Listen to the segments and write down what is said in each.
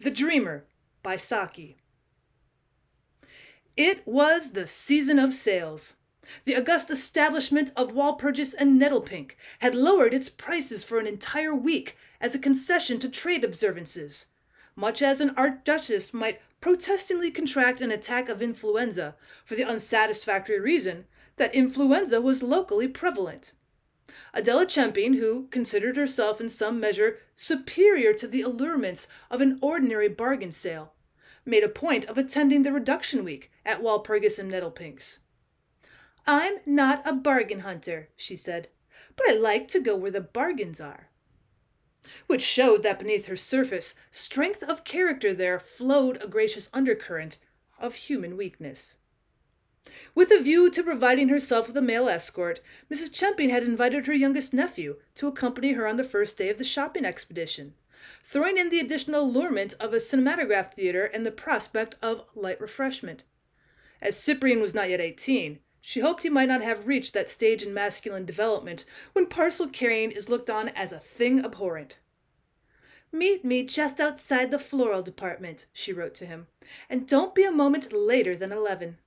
The Dreamer by Saki. It was the season of sales. The august establishment of Walpurgis and Nettlepink had lowered its prices for an entire week as a concession to trade observances. Much as an art-duchess might protestingly contract an attack of influenza for the unsatisfactory reason that influenza was locally prevalent. Adela Chemping, who considered herself in some measure superior to the allurements of an ordinary bargain sale, made a point of attending the reduction week at Walpurgis and Nettlepink's. I'm not a bargain hunter, she said, but I like to go where the bargains are. Which showed that beneath her surface, strength of character there flowed a gracious undercurrent of human weakness. With a view to providing herself with a male escort, Mrs. Chemping had invited her youngest nephew to accompany her on the first day of the shopping expedition, throwing in the additional allurement of a cinematograph theater and the prospect of light refreshment. As Cyprian was not yet eighteen, she hoped he might not have reached that stage in masculine development when parcel carrying is looked on as a thing abhorrent. Meet me just outside the floral department, she wrote to him, and don't be a moment later than eleven.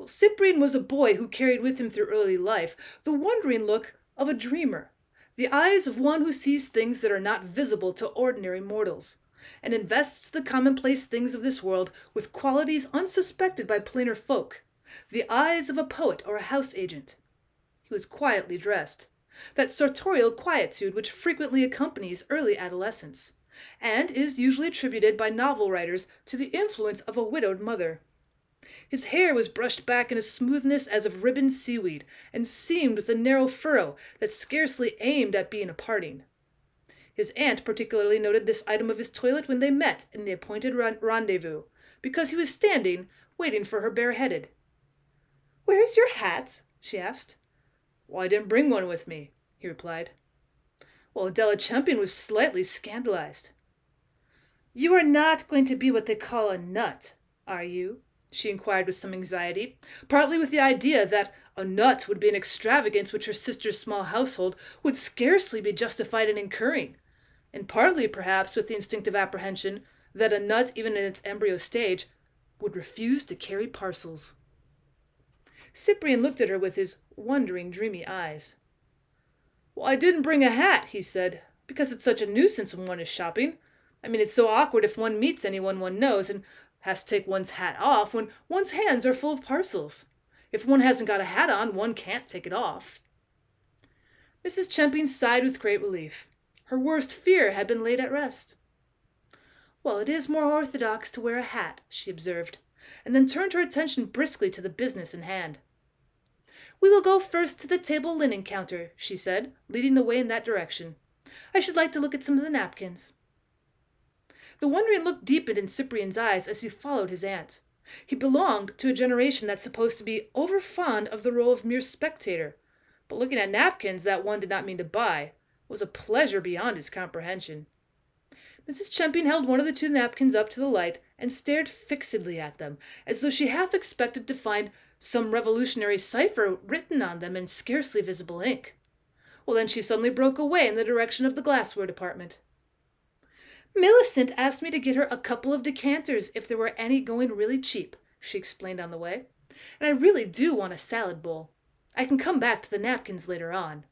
Well, Cyprian was a boy who carried with him through early life the wondering look of a dreamer, the eyes of one who sees things that are not visible to ordinary mortals, and invests the commonplace things of this world with qualities unsuspected by plainer folk, the eyes of a poet or a house agent. He was quietly dressed, that sartorial quietude which frequently accompanies early adolescence, and is usually attributed by novel writers to the influence of a widowed mother. His hair was brushed back in a smoothness as of ribbon seaweed, and seamed with a narrow furrow that scarcely aimed at being a parting. His aunt particularly noted this item of his toilet when they met in the appointed rendezvous, because he was standing, waiting for her bareheaded. Where is your hat? she asked. Well, I didn't bring one with me, he replied. Well, Adela Champion was slightly scandalized. You are not going to be what they call a nut, are you? she inquired with some anxiety, partly with the idea that a nut would be an extravagance which her sister's small household would scarcely be justified in incurring, and partly, perhaps, with the instinctive apprehension that a nut, even in its embryo stage, would refuse to carry parcels. Cyprian looked at her with his wondering, dreamy eyes. Well, I didn't bring a hat, he said, because it's such a nuisance when one is shopping. I mean, it's so awkward if one meets anyone one knows, and has to take one's hat off when one's hands are full of parcels. If one hasn't got a hat on, one can't take it off. Mrs. Chemping sighed with great relief. Her worst fear had been laid at rest. Well, it is more orthodox to wear a hat, she observed, and then turned her attention briskly to the business in hand. We will go first to the table linen counter, she said, leading the way in that direction. I should like to look at some of the napkins. The wondering look deepened in Cyprian's eyes as he followed his aunt. He belonged to a generation that's supposed to be overfond of the role of mere spectator, but looking at napkins that one did not mean to buy was a pleasure beyond his comprehension. Mrs. Chemping held one of the two napkins up to the light and stared fixedly at them, as though she half expected to find some revolutionary cipher written on them in scarcely visible ink. Well, then she suddenly broke away in the direction of the glassware department. Millicent asked me to get her a couple of decanters if there were any going really cheap, she explained on the way. And I really do want a salad bowl. I can come back to the napkins later on.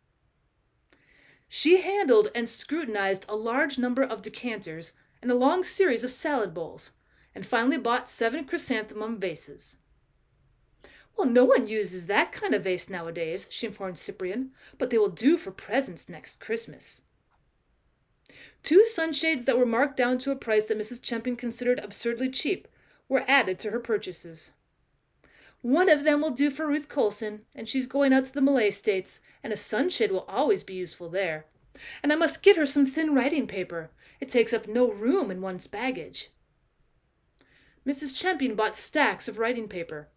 She handled and scrutinized a large number of decanters and a long series of salad bowls, and finally bought seven chrysanthemum vases. Well, no one uses that kind of vase nowadays, she informed Cyprian, but they will do for presents next Christmas. Two sunshades that were marked down to a price that Mrs. Chemping considered absurdly cheap were added to her purchases. One of them will do for Ruth Colson, and she's going out to the Malay States, and a sunshade will always be useful there. And I must get her some thin writing paper. It takes up no room in one's baggage. Mrs. Champion bought stacks of writing paper.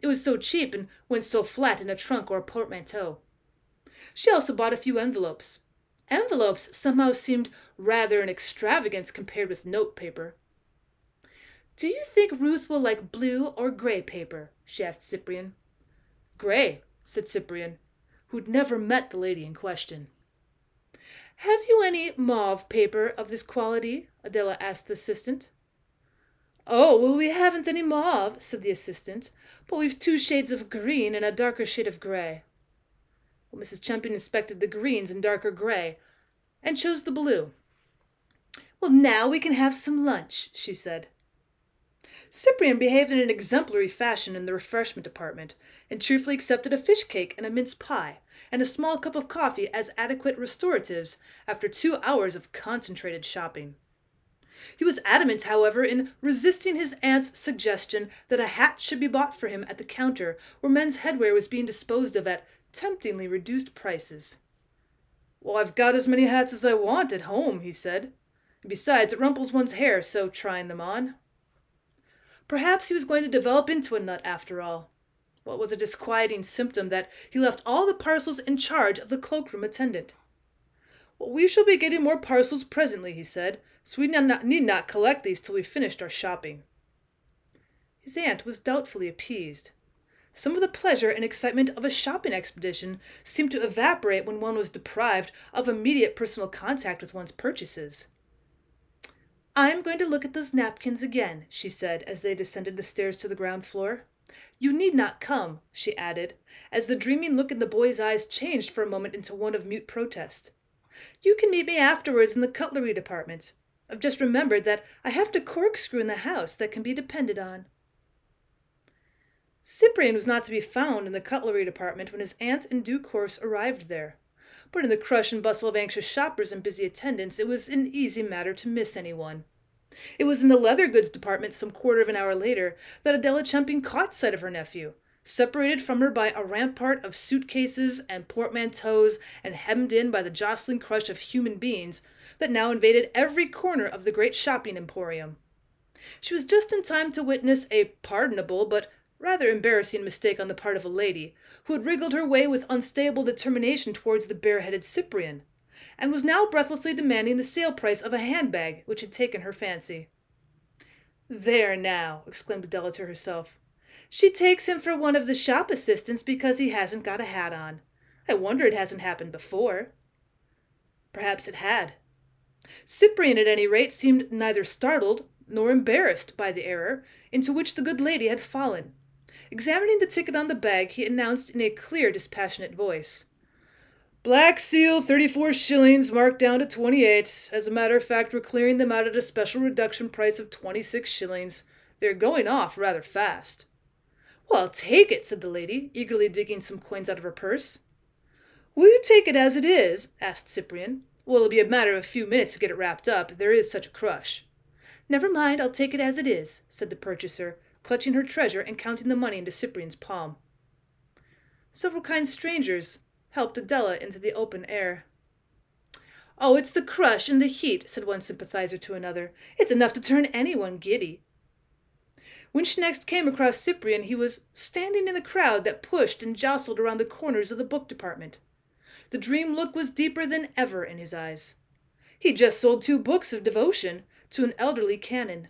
It was so cheap and went so flat in a trunk or a portmanteau. She also bought a few envelopes. Envelopes somehow seemed rather an extravagance compared with notepaper. Do you think Ruth will like blue or gray paper? she asked Cyprian. Gray, said Cyprian, who'd never met the lady in question. Have you any mauve paper of this quality? Adela asked the assistant. Oh, well, we haven't any mauve, said the assistant, but we've two shades of green and a darker shade of gray. Mrs. Champion inspected the greens in darker gray, and chose the blue. Well, now we can have some lunch, she said. Cyprian behaved in an exemplary fashion in the refreshment department, and cheerfully accepted a fish cake and a mince pie, and a small cup of coffee as adequate restoratives after two hours of concentrated shopping. He was adamant, however, in resisting his aunt's suggestion that a hat should be bought for him at the counter where men's headwear was being disposed of at temptingly reduced prices. Well, I've got as many hats as I want at home, he said. besides, it rumples one's hair, so trying them on. Perhaps he was going to develop into a nut after all. What was a disquieting symptom that he left all the parcels in charge of the cloakroom attendant. Well, we shall be getting more parcels presently, he said, so we need not collect these till we've finished our shopping. His aunt was doubtfully appeased. Some of the pleasure and excitement of a shopping expedition seemed to evaporate when one was deprived of immediate personal contact with one's purchases. I'm going to look at those napkins again, she said as they descended the stairs to the ground floor. You need not come, she added, as the dreaming look in the boy's eyes changed for a moment into one of mute protest. You can meet me afterwards in the cutlery department. I've just remembered that I have to corkscrew in the house that can be depended on. Cyprian was not to be found in the cutlery department when his aunt in due course arrived there. But in the crush and bustle of anxious shoppers and busy attendants, it was an easy matter to miss anyone. It was in the leather goods department some quarter of an hour later that Adela Champion caught sight of her nephew, separated from her by a rampart of suitcases and portmanteaus and hemmed in by the jostling crush of human beings that now invaded every corner of the great shopping emporium. She was just in time to witness a pardonable but rather embarrassing mistake on the part of a lady who had wriggled her way with unstable determination towards the bareheaded Cyprian, and was now breathlessly demanding the sale price of a handbag which had taken her fancy. There now, exclaimed Adela to herself. She takes him for one of the shop assistants because he hasn't got a hat on. I wonder it hasn't happened before. Perhaps it had. Cyprian, at any rate, seemed neither startled nor embarrassed by the error into which the good lady had fallen Examining the ticket on the bag, he announced in a clear, dispassionate voice Black Seal, 34 shillings, marked down to 28. As a matter of fact, we're clearing them out at a special reduction price of 26 shillings. They're going off rather fast. Well, take it, said the lady, eagerly digging some coins out of her purse. Will you take it as it is? asked Cyprian. Well, it'll be a matter of a few minutes to get it wrapped up. There is such a crush. Never mind, I'll take it as it is, said the purchaser, clutching her treasure and counting the money into Cyprian's palm. Several kind strangers helped Adela into the open air. Oh, it's the crush and the heat, said one sympathizer to another. It's enough to turn anyone giddy. When she next came across Cyprian, he was standing in the crowd that pushed and jostled around the corners of the book department. The dream look was deeper than ever in his eyes. He just sold two books of devotion to an elderly canon.